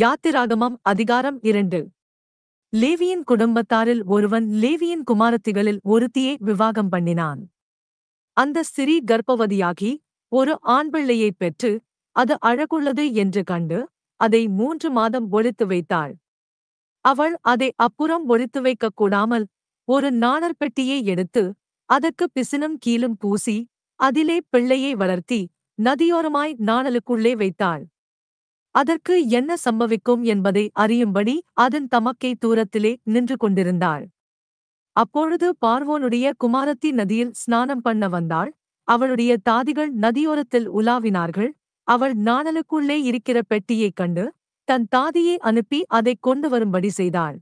யாத்திராகமம் அதிகாரம் இரண்டு லேவியின் குடும்பத்தாரில் ஒருவன் லேவியின் குமாரத்திகளில் ஒருத்தியை விவாகம் பண்ணினான் அந்த சிறீ கர்ப்பவதியாகி ஒரு ஆண் பிள்ளையைப் பெற்று அது அழகுள்ளது என்று கண்டு அதை மூன்று மாதம் ஒழித்து வைத்தாள் அவள் அதை அப்புறம் ஒழித்து வைக்கக் கூடாமல் ஒரு நாணற்பெட்டியை எடுத்து அதற்கு பிசினும் கீழும் பூசி அதிலே பிள்ளையை வளர்த்தி நதியோரமாய் நாணலுக்குள்ளே வைத்தாள் அதற்கு என்ன சம்பவிக்கும் என்பதை அறியும்படி அதன் தமக்கை தூரத்திலே நின்று கொண்டிருந்தாள் அப்பொழுது பார்வோனுடைய குமாரத்தி நதியில் ஸ்நானம் பண்ண வந்தாள் அவளுடைய தாதிகள் நதியோரத்தில் உலாவினார்கள் அவள் நாணலுக்குள்ளே இருக்கிற பெட்டியைக் கண்டு தன் தாதியை அனுப்பி அதைக் கொண்டு வரும்படி செய்தாள்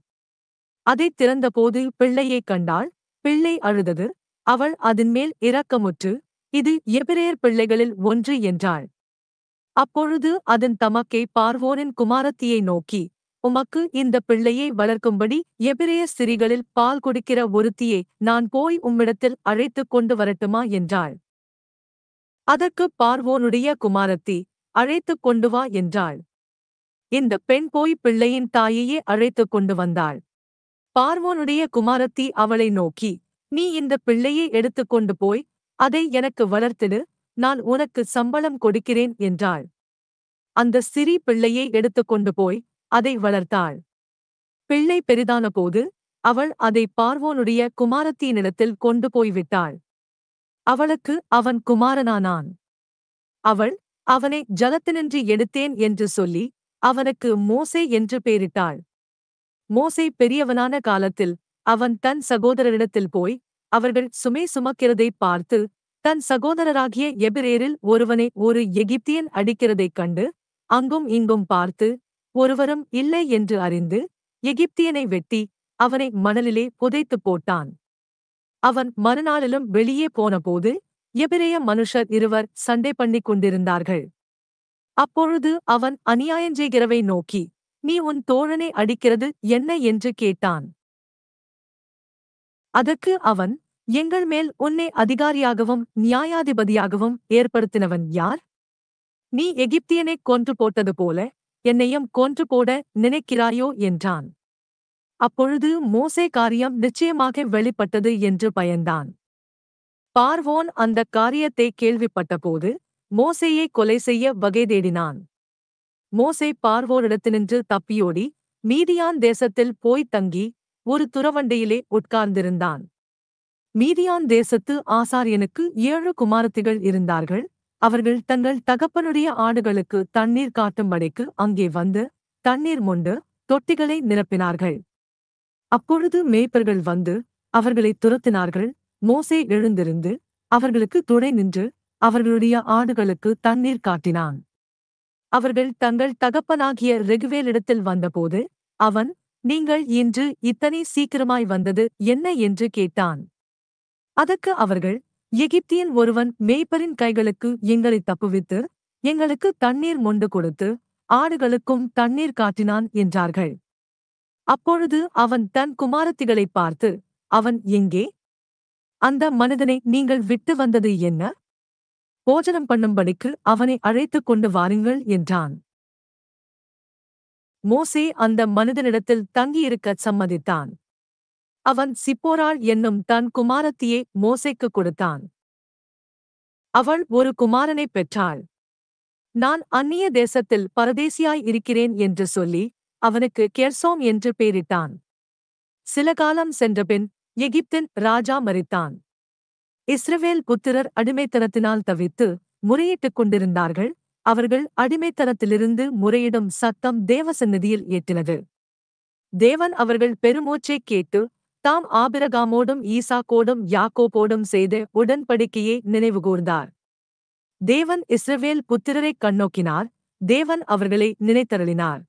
அதைத் திறந்தபோது பிள்ளையைக் கண்டாள் பிள்ளை அழுதது அவள் அதன்மேல் இரக்கமுற்று இது எபிரேயர் பிள்ளைகளில் ஒன்று என்றாள் அப்பொழுது அதன் தமக்கை பார்வோனின் குமாரத்தியை நோக்கி உமக்கு இந்த பிள்ளையை வளர்க்கும்படி எபிரேய சிறிகளில் பால் கொடுக்கிற ஒருத்தியை நான் போய் உம்மிடத்தில் அழைத்துக் கொண்டு வரட்டுமா என்றாள் அதற்கு பார்வோனுடைய குமாரத்தி அழைத்துக் கொண்டு வா என்றாள் இந்த பெண் போய் பிள்ளையின் தாயையே அழைத்துக் கொண்டு வந்தாள் பார்வோனுடைய குமாரத்தி அவளை நோக்கி நீ இந்த பிள்ளையை எடுத்துக்கொண்டு போய் அதை எனக்கு வளர்த்திடு நான் உனக்கு சம்பளம் கொடுக்கிறேன் என்றாள் அந்த சிறி பிள்ளையை எடுத்துக்கொண்டு போய் அதை வளர்த்தாள் பிள்ளை பெரிதான போது அவள் அதை பார்வோனுடைய குமாரத்தியினிடத்தில் கொண்டு போய்விட்டாள் அவளுக்கு அவன் குமாரனானான் அவள் அவனை ஜலத்தினின்றி எடுத்தேன் என்று சொல்லி அவனுக்கு மோசே என்று பெயரிட்டாள் மோசை பெரியவனான காலத்தில் அவன் தன் சகோதரரிடத்தில் போய் அவர்கள் சுமை சுமக்கிறதை பார்த்து தன் சகோதரராகிய எபிரேரில் ஒருவனை ஒரு எகிப்தியன் அடிக்கிறதைக் கண்டு அங்கும் இங்கும் பார்த்து ஒருவரும் இல்லை என்று அறிந்து எகிப்தியனை வெட்டி அவனை மணலிலே புதைத்து போட்டான் அவன் மறுநாளிலும் வெளியே போனபோது எபிரேய மனுஷர் இருவர் சண்டை பண்ணிக் கொண்டிருந்தார்கள் அப்பொழுது அவன் அநியாயஞ்செய்கிறவை நோக்கி நீ உன் தோழனை அடிக்கிறது என்ன என்று கேட்டான் அதற்கு அவன் எங்கள் மேல் உன்னை அதிகாரியாகவும் நியாயாதிபதியாகவும் ஏற்படுத்தினவன் யார் நீ எகிப்தியனை கொன்று போட்டது போல என்னையும் கொன்று போட நினைக்கிறாயோ என்றான் அப்பொழுது மோசே காரியம் நிச்சயமாக வெளிப்பட்டது என்று பயந்தான் பார்வோன் அந்த காரியத்தை கேள்விப்பட்டபோது மோசையை கொலை செய்ய வகை தேடினான் மோசே பார்வோரிடத்தினின்று தப்பியோடி மீதியான் தேசத்தில் போய்த் தங்கி ஒரு துறவண்டியிலே உட்கார்ந்திருந்தான் மீதியான் தேசத்து ஆசாரியனுக்கு ஏழு குமாரத்திகள் இருந்தார்கள் அவர்கள் தங்கள் தகப்பனுடைய ஆடுகளுக்கு தண்ணீர் காட்டும்படிக்கு அங்கே வந்து தண்ணீர் மொண்டு தொட்டிகளை நிரப்பினார்கள் அப்பொழுது மேய்ப்பர்கள் வந்து அவர்களை துரத்தினார்கள் மோசே எழுந்திருந்து அவர்களுக்கு துணை நின்று அவர்களுடைய ஆடுகளுக்கு தண்ணீர் காட்டினான் அவர்கள் தங்கள் தகப்பனாகிய ரெகுவேலிடத்தில் வந்தபோது அவன் நீங்கள் இன்று இத்தனை சீக்கிரமாய் வந்தது என்ன என்று கேட்டான் அதற்கு அவர்கள் எகிப்தியன் ஒருவன் மேய்ப்பரின் கைகளுக்கு எங்களை தப்புவித்து எங்களுக்கு தண்ணீர் மொண்டு கொடுத்து ஆடுகளுக்கும் தண்ணீர் காட்டினான் என்றார்கள் அப்பொழுது அவன் தன் குமாரத்திகளை பார்த்து அவன் எங்கே அந்த மனிதனை நீங்கள் விட்டு வந்தது என்ன போஜனம் பண்ணும்படிக்கு அவனை அழைத்துக் கொண்டு வாருங்கள் என்றான் மோசே அந்த மனிதனிடத்தில் தங்கியிருக்க சம்மதித்தான் அவன் சிப்போராள் என்னும் தன் குமாரத்தியை மோசைக்கு கொடுத்தான் அவள் ஒரு குமாரனை பெற்றாள் நான் அந்நிய தேசத்தில் பரதேசியாய் இருக்கிறேன் என்று சொல்லி அவனுக்கு கெர்சோம் என்று பெயரிட்டான் சில காலம் சென்றபின் எகிப்தின் ராஜா மறித்தான் இஸ்ரவேல் புத்திரர் அடிமைத்தனத்தினால் தவித்து முறையிட்டுக் கொண்டிருந்தார்கள் அவர்கள் அடிமைத்தனத்திலிருந்து முறையிடும் சத்தம் தேவசந்நிதியில் ஏற்றினது தேவன் அவர்கள் பெருமூச்சை கேட்டு தாம் ஆபிரகாமோடும் ஈசாக்கோடும் யாக்கோபோடும் செய்த உடன்படிக்கையை நினைவுகூர்ந்தார் தேவன் இஸ்ரவேல் புத்திரரை கண்ணோக்கினார் தேவன் அவர்களை நினைத்தருளினார்